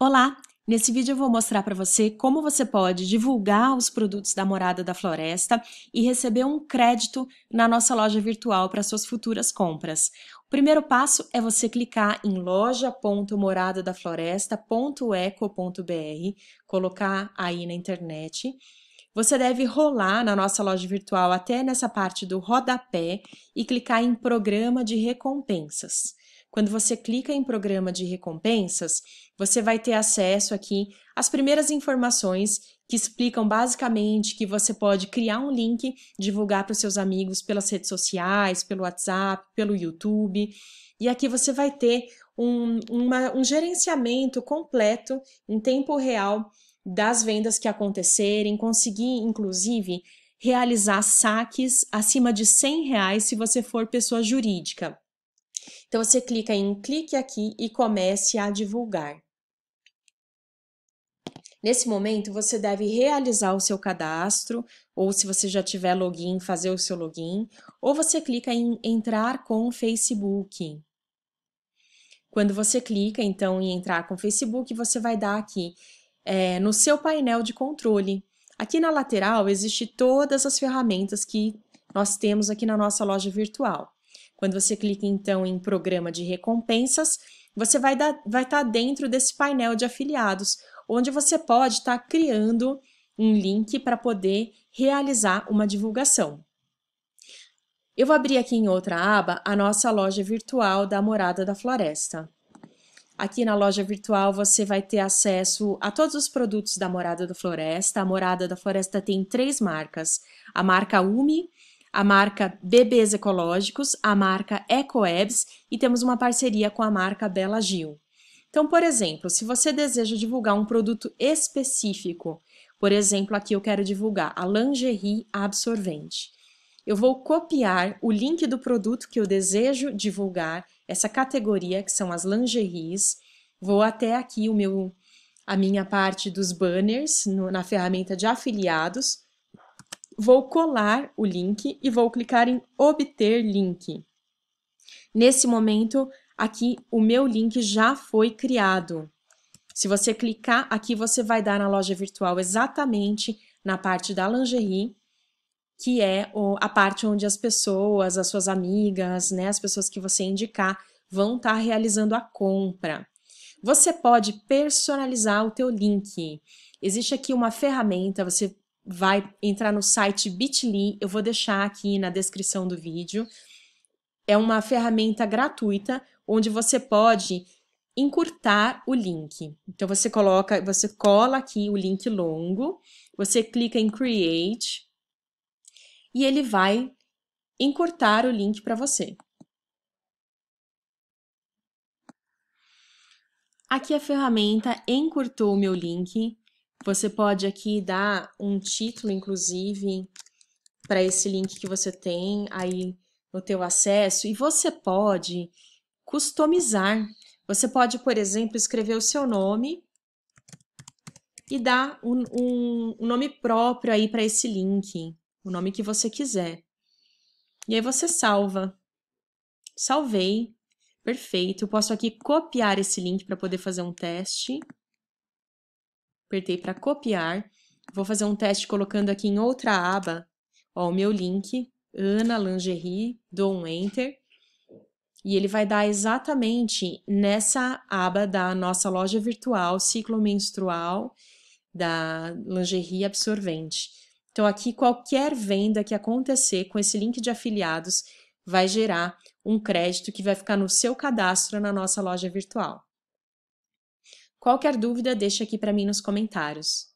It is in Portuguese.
Olá! Nesse vídeo eu vou mostrar para você como você pode divulgar os produtos da Morada da Floresta e receber um crédito na nossa loja virtual para suas futuras compras. O primeiro passo é você clicar em loja.moradadafloresta.eco.br, colocar aí na internet. Você deve rolar na nossa loja virtual até nessa parte do rodapé e clicar em Programa de Recompensas. Quando você clica em Programa de Recompensas, você vai ter acesso aqui às primeiras informações que explicam basicamente que você pode criar um link, divulgar para os seus amigos pelas redes sociais, pelo WhatsApp, pelo YouTube. E aqui você vai ter um, uma, um gerenciamento completo em tempo real das vendas que acontecerem, conseguir, inclusive, realizar saques acima de 100 reais se você for pessoa jurídica. Então você clica em clique aqui e comece a divulgar. Nesse momento, você deve realizar o seu cadastro, ou se você já tiver login, fazer o seu login, ou você clica em entrar com o Facebook. Quando você clica, então, em entrar com o Facebook, você vai dar aqui é, no seu painel de controle. Aqui na lateral, existe todas as ferramentas que nós temos aqui na nossa loja virtual. Quando você clica então em Programa de Recompensas, você vai estar vai tá dentro desse painel de afiliados, onde você pode estar tá criando um link para poder realizar uma divulgação. Eu vou abrir aqui em outra aba a nossa loja virtual da Morada da Floresta. Aqui na loja virtual você vai ter acesso a todos os produtos da Morada da Floresta. A Morada da Floresta tem três marcas: a marca UMI, a marca Bebês Ecológicos, a marca Ecoebs e temos uma parceria com a marca Bela Gil. Então, por exemplo, se você deseja divulgar um produto específico, por exemplo, aqui eu quero divulgar a lingerie absorvente. Eu vou copiar o link do produto que eu desejo divulgar, essa categoria que são as lingeries, vou até aqui o meu a minha parte dos banners no, na ferramenta de afiliados, vou colar o link e vou clicar em obter link. Nesse momento, aqui o meu link já foi criado. Se você clicar aqui, você vai dar na loja virtual exatamente na parte da lingerie, que é a parte onde as pessoas, as suas amigas, né, as pessoas que você indicar, vão estar tá realizando a compra. Você pode personalizar o teu link. Existe aqui uma ferramenta, você vai entrar no site Bitly, eu vou deixar aqui na descrição do vídeo. É uma ferramenta gratuita onde você pode encurtar o link. Então você coloca, você cola aqui o link longo, você clica em create e ele vai encurtar o link para você. Aqui a ferramenta encurtou o meu link você pode aqui dar um título, inclusive, para esse link que você tem aí no teu acesso e você pode customizar. Você pode, por exemplo, escrever o seu nome e dar um, um, um nome próprio aí para esse link, o nome que você quiser. E aí você salva. Salvei. Perfeito. Eu posso aqui copiar esse link para poder fazer um teste apertei para copiar. Vou fazer um teste colocando aqui em outra aba ó, o meu link, Ana Lingerie, dou um Enter. E ele vai dar exatamente nessa aba da nossa loja virtual, ciclo menstrual, da lingerie absorvente. Então, aqui, qualquer venda que acontecer com esse link de afiliados vai gerar um crédito que vai ficar no seu cadastro na nossa loja virtual. Qualquer dúvida, deixa aqui para mim nos comentários.